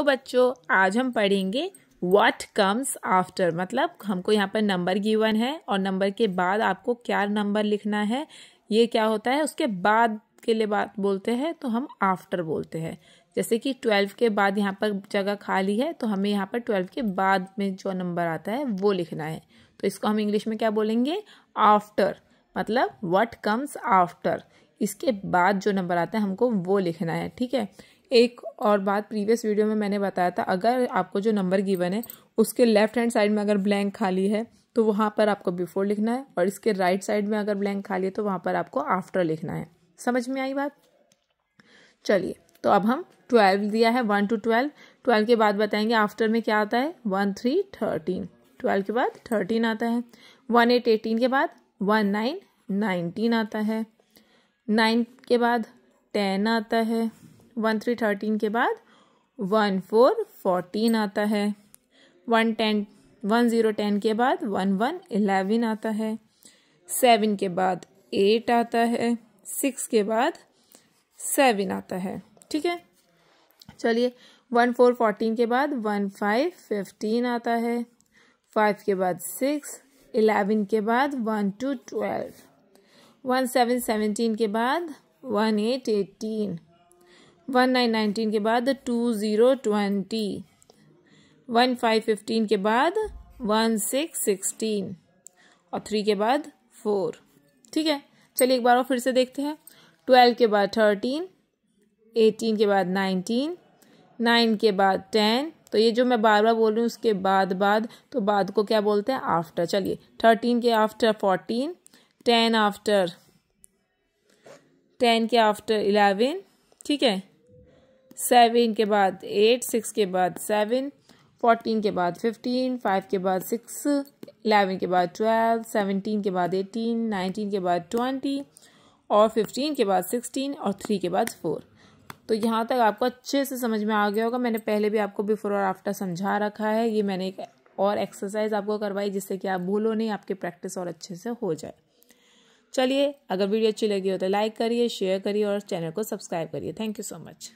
तो बच्चों आज हम पढ़ेंगे व्हाट कम्स आफ्टर मतलब हमको यहाँ पर नंबर गिवन है और नंबर के बाद आपको क्या नंबर लिखना है ये क्या होता है उसके बाद के लिए बात बोलते हैं तो हम आफ्टर बोलते हैं जैसे कि ट्वेल्व के बाद यहाँ पर जगह खाली है तो हमें यहाँ पर ट्वेल्व के बाद में जो नंबर आता है वो लिखना है तो इसको हम इंग्लिश में क्या बोलेंगे आफ्टर मतलब वट कम्स आफ्टर इसके बाद जो नंबर आता है हमको वो लिखना है ठीक है एक और बात प्रीवियस वीडियो में मैंने बताया था अगर आपको जो नंबर गिवन है उसके लेफ्ट हैंड साइड में अगर ब्लैंक खाली है तो वहाँ पर आपको बिफोर लिखना है और इसके राइट साइड में अगर ब्लैंक खाली है तो वहाँ पर आपको आफ्टर लिखना है समझ में आई बात चलिए तो अब हम ट्वेल्व दिया है वन टू ट्वेल्व ट्वेल्व के बाद बताएंगे आफ्टर में क्या आता है वन थ्री थर्टीन ट्वेल्व के बाद थर्टीन आता है वन एट एटीन के बाद वन नाइन नाइनटीन आता है नाइन के बाद टेन आता है वन थ्री थर्टीन के बाद वन फोर फोर्टीन आता है one ten one zero ten के बाद वन वन एलेवन आता है सेवन के बाद एट आता है सिक्स के बाद सेवन आता है ठीक है चलिए वन फोर फोर्टीन के बाद वन फाइव फिफ्टीन आता है फाइव के बाद सिक्स एलेवन के बाद one two twelve one seven seventeen के बाद one eight eighteen one nine nineteen के बाद two zero twenty one five fifteen के बाद वन सिक्स सिक्सटीन और थ्री के बाद फोर ठीक है चलिए एक बार और फिर से देखते हैं ट्वेल्व के बाद थर्टीन एटीन के बाद नाइनटीन नाइन के बाद टेन तो ये जो मैं बार बार बोल रही हूँ उसके बाद बाद तो बाद को क्या बोलते हैं आफ्टर चलिए थर्टीन के after fourteen ten after ten के आफ्टर इलेवन ठीक है सेवन के बाद एट सिक्स के बाद सेवन फोर्टीन के बाद फिफ्टीन फाइव के बाद सिक्स इलेवन के बाद ट्वेल्व सेवनटीन के बाद एटीन नाइनटीन के बाद ट्वेंटी और फिफ्टीन के बाद सिक्सटीन और थ्री के बाद फोर तो यहाँ तक आपको अच्छे से समझ में आ गया होगा मैंने पहले भी आपको बिफोर और आफ्टर समझा रखा है ये मैंने एक और एक्सरसाइज आपको करवाई जिससे कि आप भूलो नहीं आपकी प्रैक्टिस और अच्छे से हो जाए चलिए अगर वीडियो अच्छी लगी हो तो लाइक करिए शेयर करिए और चैनल को सब्सक्राइब करिए थैंक यू सो मच